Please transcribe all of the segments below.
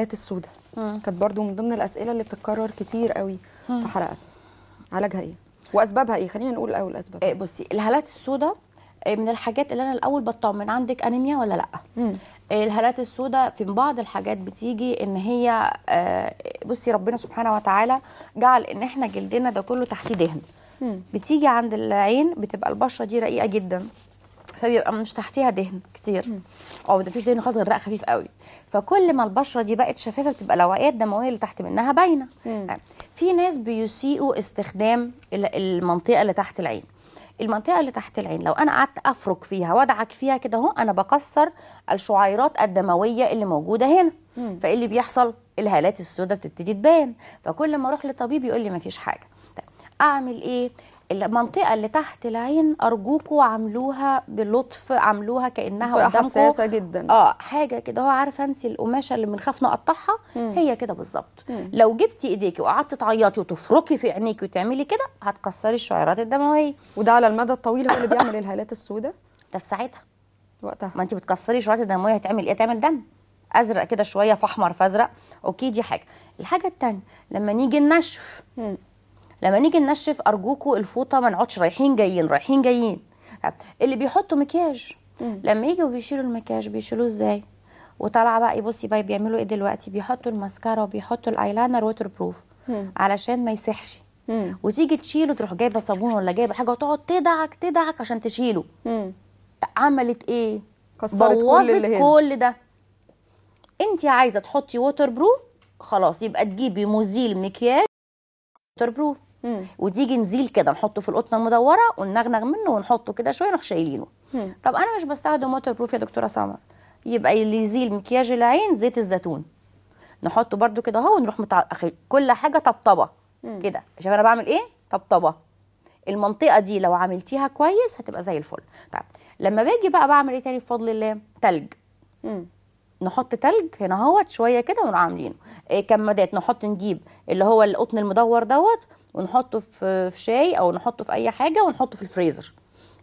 الحالات السوداء كانت برضو من ضمن الاسئله اللي بتتكرر كتير قوي في حلقات علاجها ايه واسبابها ايه خلينا نقول الاول اسباب إيه بصي الهالات السوداء إيه، من الحاجات اللي انا الاول بطمن عندك انيميا ولا لا إيه، الهالات السوداء في بعض الحاجات بتيجي ان هي آه، بصي ربنا سبحانه وتعالى جعل ان احنا جلدنا ده كله تحتيه دهن بتيجي عند العين بتبقى البشره دي رقيقه جدا فبيبقى مش تحتيها دهن كتير او ما فيش دهن خالص غير رق خفيف قوي فكل ما البشره دي بقت شفافه بتبقى الاوعيه الدمويه اللي تحت منها باينه يعني في ناس بيسيئوا استخدام المنطقه اللي تحت العين المنطقه اللي تحت العين لو انا قعدت افرك فيها وادعك فيها كده اهو انا بكسر الشعيرات الدمويه اللي موجوده هنا فايه اللي بيحصل الهالات السوداء بتبتدي تبان فكل ما اروح لطبيب يقول لي مفيش حاجه طيب اعمل ايه المنطقه اللي تحت العين ارجوكوا عاملوها بلطف عاملوها كانها قدامكم حساسه جدا اه حاجه كده هو عارفه انت القماشه اللي بنخاف نقطعها هي كده بالظبط لو جبتي ايديكي وقعدتي تعيطي وتفركي في عينيكي وتعملي كده هتكسري الشعيرات الدمويه وده على المدى الطويل هو اللي بيعمل الهالات السوداء ده في ساعتها وقتها ما انت بتكسري الشعيرات الدمويه هتعمل ايه هتعمل دم ازرق كده شويه في احمر فازرق اوكي دي حاجه الحاجه الثانيه لما نيجي النشف لما نيجي ننشف ارجوكوا الفوطه ما نقعدش رايحين جايين رايحين جايين اللي بيحطوا مكياج لما يجوا بيشيلوا المكياج بيشيلوه ازاي وطالعه بقى بصي بقى بيعملوا ايه دلوقتي بيحطوا الماسكارا وبيحطوا الايلاينر ووتر بروف علشان ما يسحش وتيجي تشيله تروح جايبه صابون ولا جايبه حاجه وتقعد تدعك تدعك عشان تشيله عملت ايه كسرت كل اللي هنا. كل ده انت عايزه تحطي ووتر بروف خلاص يبقى تجيبي مزيل مكياج ووتر بروف ودي وتيجي نزيل كده نحطه في القطنه المدوره ونغنغ منه ونحطه كده شويه نروح شايلينه طب انا مش بستخدم ووتر بروف يا دكتوره سمر يبقى اللي يزيل مكياج العين زيت الزيتون نحطه برده كده اهو ونروح متع... أخي كل حاجه طبطبه كده شايف انا بعمل ايه طبطبه المنطقه دي لو عملتيها كويس هتبقى زي الفل طيب لما باجي بقى بعمل ايه تاني بفضل الله تلج نحط تلج هنا اهوت شويه كده ونروح عاملينه إيه كمادات نحط نجيب اللي هو القطن المدور دوت ونحطه في شاي او نحطه في اي حاجه ونحطه في الفريزر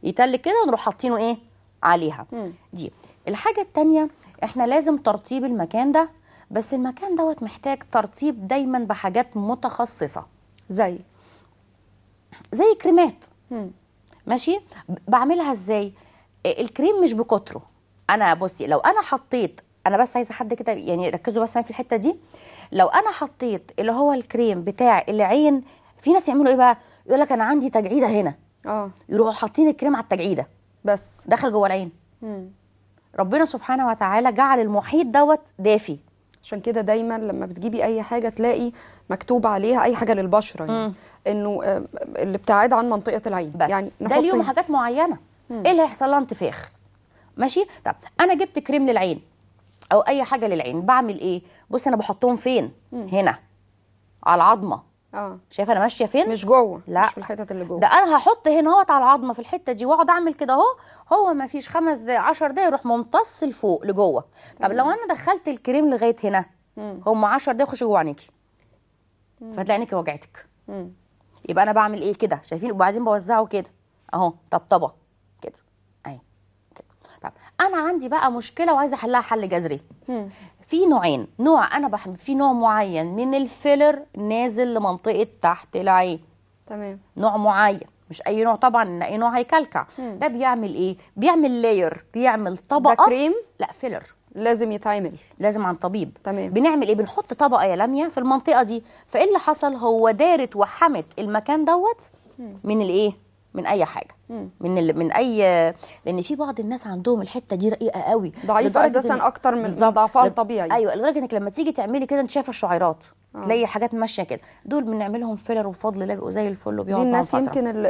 يتل كده ونروح حاطينه ايه عليها دي الحاجه الثانيه احنا لازم ترطيب المكان ده بس المكان دوت محتاج ترطيب دايما بحاجات متخصصه زي زي كريمات مم. ماشي بعملها ازاي آه، الكريم مش بكتره انا بصي لو انا حطيت انا بس عايزه حد كده يعني ركزوا بس في الحته دي لو انا حطيت اللي هو الكريم بتاع العين في ناس يعملوا ايه بقى يقول لك انا عندي تجعيده هنا اه يروحوا حاطين الكريم على التجعيده بس دخل جوه العين مم. ربنا سبحانه وتعالى جعل المحيط دوت دافي عشان كده دايما لما بتجيبي اي حاجه تلاقي مكتوب عليها اي حاجه للبشره يعني انه آه، الابتعاد عن منطقه العين بس يعني ده اليوم حاجات معينه مم. ايه اللي هيحصل لها انتفاخ ماشي طب انا جبت كريم للعين او اي حاجه للعين بعمل ايه بص انا بحطهم فين مم. هنا على العظمه اه شايفه انا ماشيه فين مش جوه لا مش في الحتت اللي جوه ده انا هحط هنا اهوت على العظمه في الحته دي واقعد اعمل كده اهو هو ما فيش خمس دقايق 10 دقايق يروح ممتص لفوق لجوه طب لو انا دخلت الكريم لغايه هنا هم 10 دقايق يخشوا جوه عينيكي فتلاقي عينيكي وجعتك يبقى انا بعمل ايه كده شايفين وبعدين بوزعه كده اهو طبطبه كده اهي كده طب انا عندي بقى مشكله وعايزه احلها حل جذري في نوعين نوع انا بحب في نوع معين من الفيلر نازل لمنطقه تحت العين تمام نوع معين مش اي نوع طبعا ان اي نوع هيكلكع ده بيعمل ايه بيعمل لاير بيعمل طبقه ده كريم لا فيلر لازم يتعمل لازم عن طبيب تمام بنعمل ايه بنحط طبقه يا لميا في المنطقه دي فايه اللي حصل هو دارت وحمت المكان دوت من الايه من اي حاجه مم. من ال... من اي لان في بعض الناس عندهم الحته دي رقيقه قوي ضعيفه اساسا إن... اكتر من ضعفها الطبيعي ايوه لدرجه انك لما تيجي تعملي كده انت شايفه الشعيرات آه. تلاقي حاجات ماشيه كده دول بنعملهم فيلر وفضل الله بيبقوا زي الفل وبيقعدوا الناس يمكن ال...